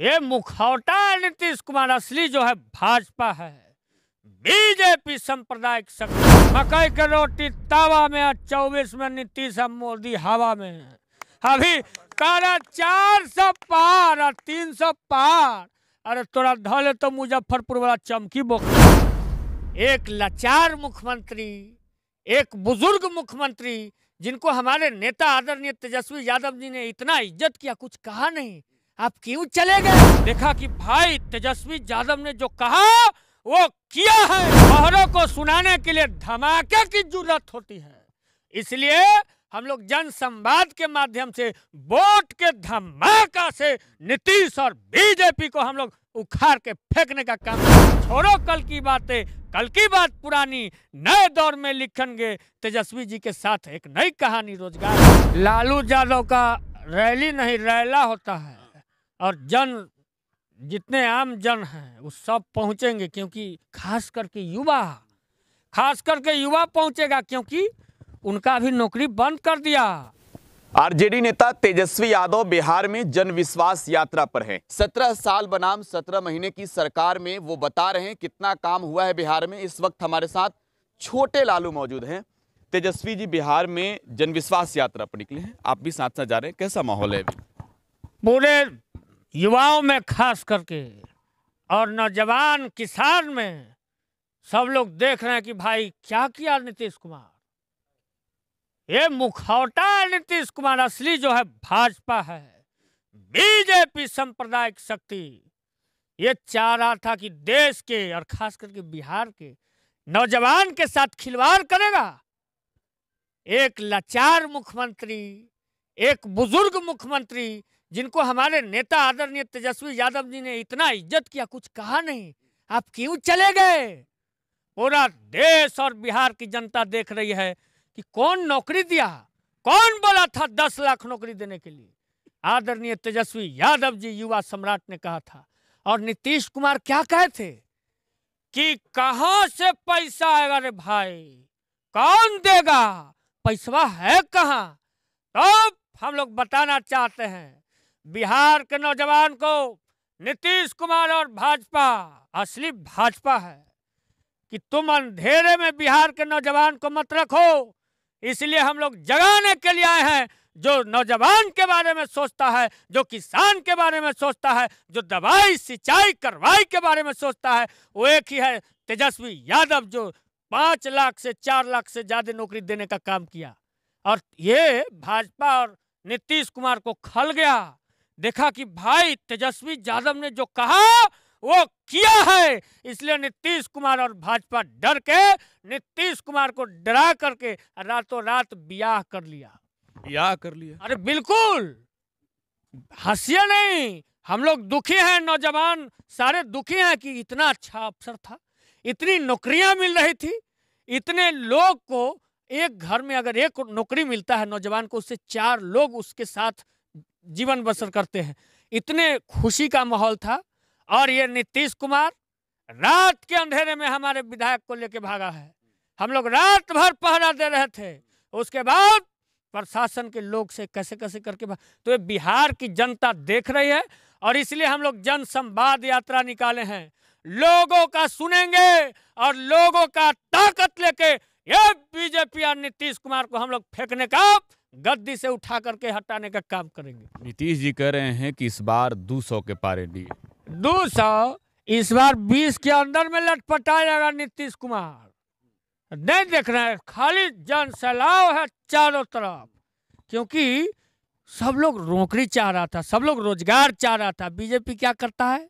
ये मुखौटा नीतीश कुमार असली जो है भाजपा है बीजेपी सांप्रदायिक शक्ति मकई के रोटी तावा में चौबीस में नीतीश अब मोदी हवा में है अभी तारा चार सौ पार और तीन सौ पार अरे तोरा धले तो मुजफ्फरपुर वाला चमकी बोक एक लाचार मुख्यमंत्री एक बुजुर्ग मुख्यमंत्री जिनको हमारे नेता आदरणीय तेजस्वी यादव जी ने इतना इज्जत किया कुछ कहा नहीं आप क्यों चले गए देखा कि भाई तेजस्वी यादव ने जो कहा वो किया है शहरों को सुनाने के लिए धमाके की जरूरत होती है इसलिए हम लोग जन संवाद के माध्यम से वोट के धमाका से नीतीश और बीजेपी को हम लोग उखाड़ के फेंकने का काम छोड़ो कल की बातें कल की बात पुरानी नए दौर में लिखेंगे तेजस्वी जी के साथ एक नई कहानी रोजगार लालू यादव का रैली नहीं रैला होता है और जन जितने आम जन हैं वो सब पहुंचेंगे क्योंकि खास करके युवा खास करके युवा पहुंचेगा क्योंकि उनका भी नौकरी बंद कर दिया आरजेडी नेता तेजस्वी यादव बिहार में जन विश्वास यात्रा पर हैं। सत्रह साल बनाम सत्रह महीने की सरकार में वो बता रहे हैं कितना काम हुआ है बिहार में इस वक्त हमारे साथ छोटे लालू मौजूद हैं तेजस्वी जी बिहार में जन विश्वास यात्रा पर निकले हैं आप भी साथ साथ जा रहे हैं कैसा माहौल है पूरे युवाओं में खास करके और नौजवान किसान में सब लोग देख रहे हैं कि भाई क्या किया नीतीश कुमार ये मुखौटा नीतीश कुमार असली जो है भाजपा है बीजेपी सांप्रदायिक शक्ति ये चाह रहा था कि देश के और खास करके बिहार के नौजवान के साथ खिलवाड़ करेगा एक लाचार मुख्यमंत्री एक बुजुर्ग मुख्यमंत्री जिनको हमारे नेता आदरणीय तेजस्वी यादव जी ने इतना इज्जत किया कुछ कहा नहीं आप क्यों चले गए पूरा देश और बिहार की जनता देख रही है कि कौन नौकरी दिया कौन बोला था दस लाख नौकरी देने के लिए आदरणीय तेजस्वी यादव जी युवा सम्राट ने कहा था और नीतीश कुमार क्या कहे थे कि कहा से पैसा आएगा अरे भाई कौन देगा पैसवा है कहा तो हम लोग बताना चाहते हैं बिहार के नौजवान को नीतीश कुमार और भाजपा असली भाजपा है कि तुम अंधेरे में बिहार के नौजवान को मत रखो इसलिए हम लोग जगाने के लिए आए हैं जो नौजवान के बारे में सोचता है जो किसान के बारे में सोचता है जो दवाई सिंचाई कार्रवाई के बारे में सोचता है वो एक ही है तेजस्वी यादव जो पाँच लाख से चार लाख से ज़्यादा नौकरी देने का काम किया और ये भाजपा और नीतीश कुमार को खल गया देखा कि भाई तेजस्वी यादव ने जो कहा वो किया है इसलिए नीतीश कुमार और भाजपा डर के नीतीश कुमार को डरा करके रातों रात ब्याह कर लिया ब्याह कर लिया अरे बिल्कुल हंसिए नहीं हम लोग दुखी हैं नौजवान सारे दुखी हैं कि इतना अच्छा अवसर था इतनी नौकरियां मिल रही थी इतने लोग को एक घर में अगर एक नौकरी मिलता है नौजवान को उससे चार लोग उसके साथ जीवन बसर करते हैं इतने खुशी का माहौल था और ये नीतीश कुमार रात के अंधेरे में हमारे विधायक को लेके भागा है हम लोग रात भर पहरा दे रहे थे उसके बाद प्रशासन के लोग से कैसे कैसे करके तो ये बिहार की जनता देख रही है और इसलिए हम लोग जन संवाद यात्रा निकाले हैं लोगों का सुनेंगे और लोगों का ताकत लेके ये बीजेपी और नीतीश कुमार को हम लोग फेंकने का गद्दी से उठा करके हटाने का काम करेंगे नीतीश जी कह रहे हैं कि इस बार 200 के पारे दिए 200 इस बार 20 के अंदर में लटपटाएगा नीतीश कुमार नहीं देख रहे खाली जन सैलाव है चारों तरफ क्योंकि सब लोग नौकरी चाह रहा था सब लोग रोजगार चाह रहा था बीजेपी क्या करता है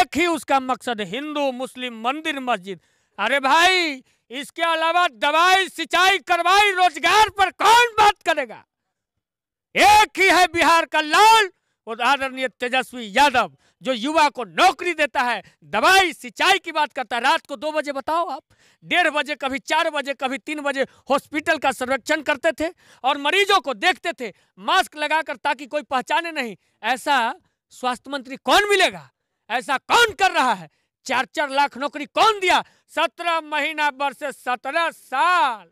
एक ही उसका मकसद हिंदू मुस्लिम मंदिर मस्जिद अरे भाई इसके अलावा दवाई सिंचाई करवाई रोजगार पर कौन बात करेगा एक ही है बिहार का लाल और आदरणीय तेजस्वी यादव जो युवा को नौकरी देता है दवाई सिंचाई की बात करता है रात को दो बजे बताओ आप डेढ़ बजे कभी चार बजे कभी तीन बजे हॉस्पिटल का सर्वेक्षण करते थे और मरीजों को देखते थे मास्क लगाकर ताकि कोई पहचाने नहीं ऐसा स्वास्थ्य मंत्री कौन मिलेगा ऐसा कौन कर रहा है चार चार लाख नौकरी कौन दिया सत्रह महीना वर्ष सत्रह साल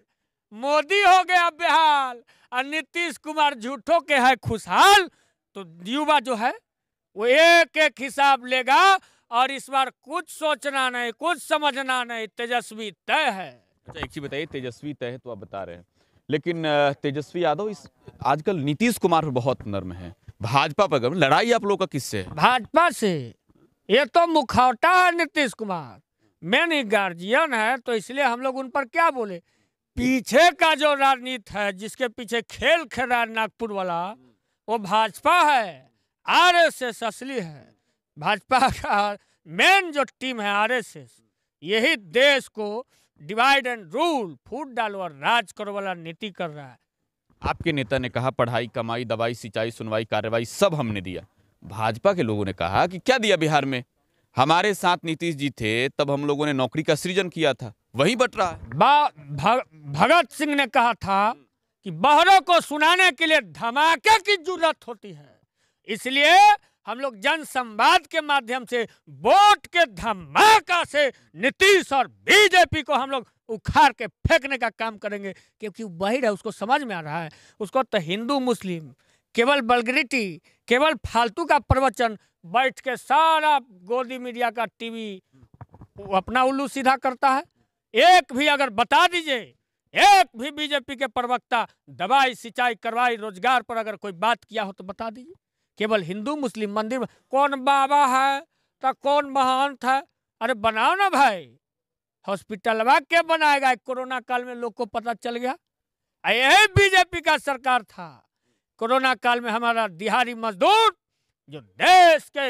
मोदी हो गया बेहाल और नीतीश कुमार झूठो के है खुशहाल तो युवा जो है वो एक एक हिसाब लेगा और इस बार कुछ सोचना नहीं कुछ समझना नहीं तेजस्वी तय है अच्छा एक चीज बताइए तेजस्वी तय है तो आप बता रहे हैं लेकिन तेजस्वी यादव इस आजकल नीतीश कुमार पर बहुत नर्म है भाजपा पर लड़ाई आप लोग का किससे भाजपा से ये तो मुखौटा है नीतीश कुमार मेन ही गार्जियन है तो इसलिए हम लोग उन पर क्या बोले पीछे का जो राजनीति है जिसके पीछे खेल खेल रहा है नागपुर वाला वो भाजपा है आर एस एस असली है भाजपा का मेन जो टीम है आर एस एस यही देश को डिवाइड एंड रूल फूट डालो और राज करो वाला नीति कर रहा है आपके नेता ने कहा पढ़ाई कमाई दवाई सिंचाई सुनवाई कार्रवाई सब हमने दिया भाजपा के लोगों ने कहा कि क्या दिया बिहार में हमारे साथ नीतीश जी थे तब हम लोगों ने नौकरी का सृजन किया था वही बट रहा है भग, भगत सिंह ने कहा था कि बहरों को सुनाने के लिए धमाके की जरूरत होती है इसलिए हम लोग जन संवाद के माध्यम से वोट के धमाका से नीतीश और बीजेपी को हम लोग उखाड़ के फेंकने का काम करेंगे क्योंकि वही है उसको समझ में आ रहा है उसको तो हिंदू मुस्लिम केवल बलग्रिटी केवल फालतू का प्रवचन बैठ के सारा गोदी मीडिया का टीवी अपना उल्लू सीधा करता है एक भी अगर बता दीजिए एक भी बीजेपी के प्रवक्ता दवाई सिंचाई करवाई रोजगार पर अगर कोई बात किया हो तो बता दीजिए केवल हिंदू मुस्लिम मंदिर कौन बाबा है तो कौन महान है अरे बनाओ ना भाई हॉस्पिटलवा क्या बनाएगा कोरोना काल में लोग को पता चल गया यही बीजेपी का सरकार था कोरोना काल में हमारा दिहाड़ी मजदूर जो देश के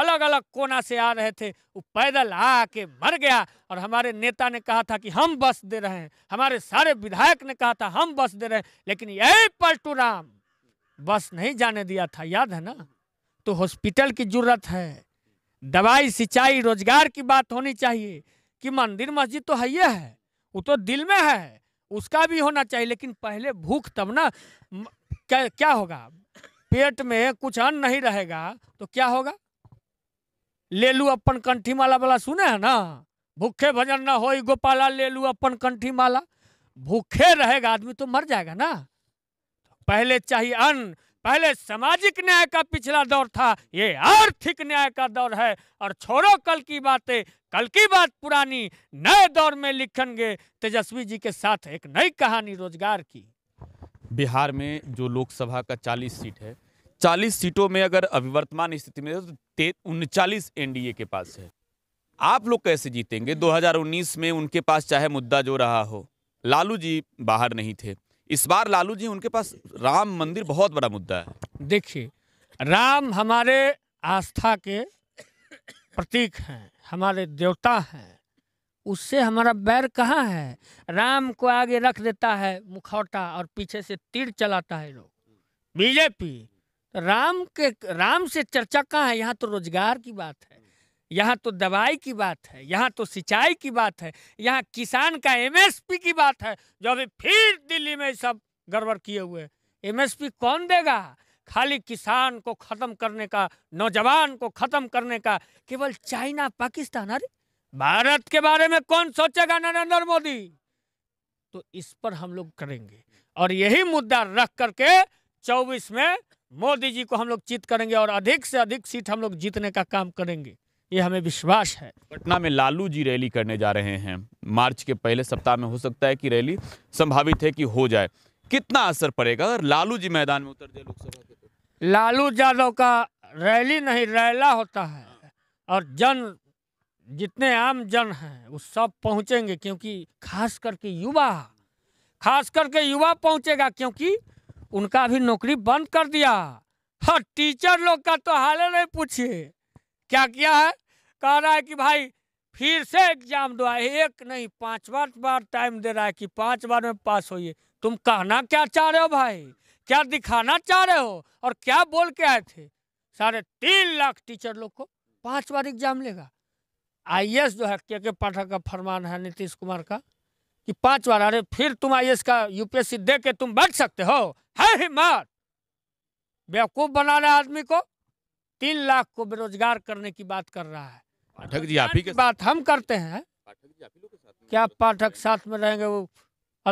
अलग अलग कोना से आ रहे थे वो पैदल आके मर गया और हमारे नेता ने कहा था कि हम बस दे रहे हैं हमारे सारे विधायक ने कहा था हम बस दे रहे हैं लेकिन यही पलटूराम बस नहीं जाने दिया था याद है ना तो हॉस्पिटल की जरूरत है दवाई सिंचाई रोजगार की बात होनी चाहिए कि मंदिर मस्जिद तो है ही है वो तो दिल में है उसका भी होना चाहिए लेकिन पहले भूख तब ना क्या क्या होगा पेट में कुछ अन्न नहीं रहेगा तो क्या होगा ले लू अपन कंठी माला वाला सुने है ना भूखे भजन ना हो गोपाला ले लू अपन कंठी माला भूखे रहेगा आदमी तो मर जाएगा ना पहले चाहिए अन्न पहले सामाजिक न्याय का पिछला दौर था ये आर्थिक न्याय का दौर है और छोड़ो कल की बातें कल की बात पुरानी नए दौर में लिखेंगे तेजस्वी जी के साथ एक नई कहानी रोजगार की बिहार में जो लोकसभा का 40 सीट है 40 सीटों में अगर अभिवर्तमान स्थिति में तो उनचालीस एनडीए के पास है आप लोग कैसे जीतेंगे 2019 में उनके पास चाहे मुद्दा जो रहा हो लालू जी बाहर नहीं थे इस बार लालू जी उनके पास राम मंदिर बहुत बड़ा मुद्दा है देखिए राम हमारे आस्था के प्रतीक हैं हमारे देवता हैं उससे हमारा बैर कहाँ है राम को आगे रख देता है मुखौटा और पीछे से तीर चलाता है लोग बीजेपी तो राम के राम से चर्चा कहाँ है यहाँ तो रोजगार की बात है यहाँ तो दवाई की बात है यहाँ तो सिंचाई की बात है यहाँ किसान का एमएसपी की बात है जो अभी फिर दिल्ली में सब गड़बड़ किए हुए हैं एमएसपी कौन देगा खाली किसान को ख़त्म करने का नौजवान को ख़त्म करने का केवल चाइना पाकिस्तान अरे भारत के बारे में कौन सोचेगा नरेंद्र मोदी तो इस पर हम लोग करेंगे और यही मुद्दा रख करके 24 में मोदी जी को हम लोग चित करेंगे और अधिक से अधिक सीट हम लोग जीतने का काम करेंगे ये हमें विश्वास है पटना में लालू जी रैली करने जा रहे हैं मार्च के पहले सप्ताह में हो सकता है कि रैली संभावित है कि हो जाए कितना असर पड़ेगा अगर लालू जी मैदान में उतर जाए लोकसभा के तो। लालू यादव का रैली नहीं रैला होता है और जन जितने आम जन हैं वो सब पहुंचेंगे क्योंकि खास करके युवा खास करके युवा पहुंचेगा क्योंकि उनका भी नौकरी बंद कर दिया हर टीचर लोग का तो हाल नहीं पूछिए क्या किया है कह रहा है कि भाई फिर से एग्जाम दो एक नहीं बार बार टाइम दे रहा है कि पांच बार में पास होइए तुम कहना क्या चाह रहे हो भाई क्या दिखाना चाह रहे हो और क्या बोल के आए थे साढ़े तीन लाख टीचर लोग को पांच बार एग्जाम लेगा आई जो है के के पाठक का फरमान है नीतीश कुमार का कि पांच बार अरे फिर तुम आई का यूपीएससी दे के तुम बैठ सकते हो है हिम्मत बेवकूफ़ बना रहे आदमी को तीन लाख को बेरोजगार करने की बात कर रहा है पाठक जी आप ही के बात हम करते हैं पाठक जी आप ही लोग के साथ क्या पाठक साथ में रहेंगे वो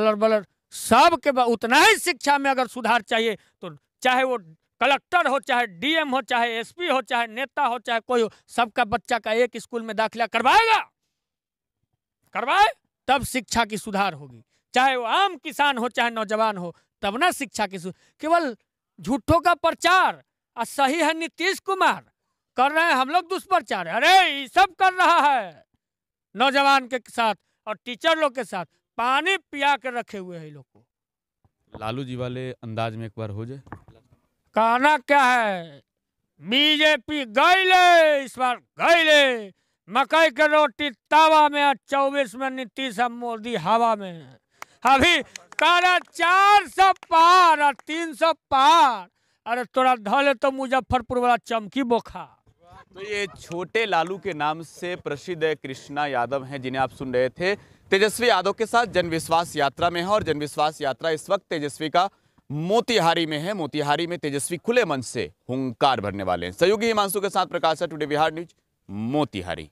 अलर बलर सबके उतना ही शिक्षा में अगर सुधार चाहिए तो चाहे वो कलेक्टर हो चाहे डीएम हो चाहे एसपी हो चाहे नेता हो चाहे कोई हो सबका बच्चा का एक स्कूल में दाखिला करवाएगा करवाए तब शिक्षा की सुधार होगी चाहे वो आम किसान हो चाहे नौजवान हो तब ना शिक्षा की केवल झूठों का प्रचार और सही है नीतीश कुमार कर रहे हैं हम लोग दुष्प्रचार अरे ये सब कर रहा है नौजवान के साथ और टीचर लोग के साथ पानी पिया कर रखे हुए है लोग को लालू जी वाले अंदाज में एक बार हो जाए कहना क्या है बीजेपी ले इस बार ले मकई के रोटी तावा में चौबीस में नीतीश मोदी हवा में अभी तारा चार सौ पार और तीन सौ पार अरे तोरा धले तो मुजफ्फरपुर वाला चमकी बोखा तो ये छोटे लालू के नाम से प्रसिद्ध कृष्णा यादव हैं जिन्हें आप सुन रहे थे तेजस्वी यादव के साथ जनविश्वास यात्रा में है और जनविश्वास यात्रा इस वक्त तेजस्वी का मोतिहारी में है मोतिहारी में तेजस्वी खुले मंच से हुंकार भरने वाले हैं सहयोगी हिमांशु के साथ प्रकाश है टुडे बिहार न्यूज मोतिहारी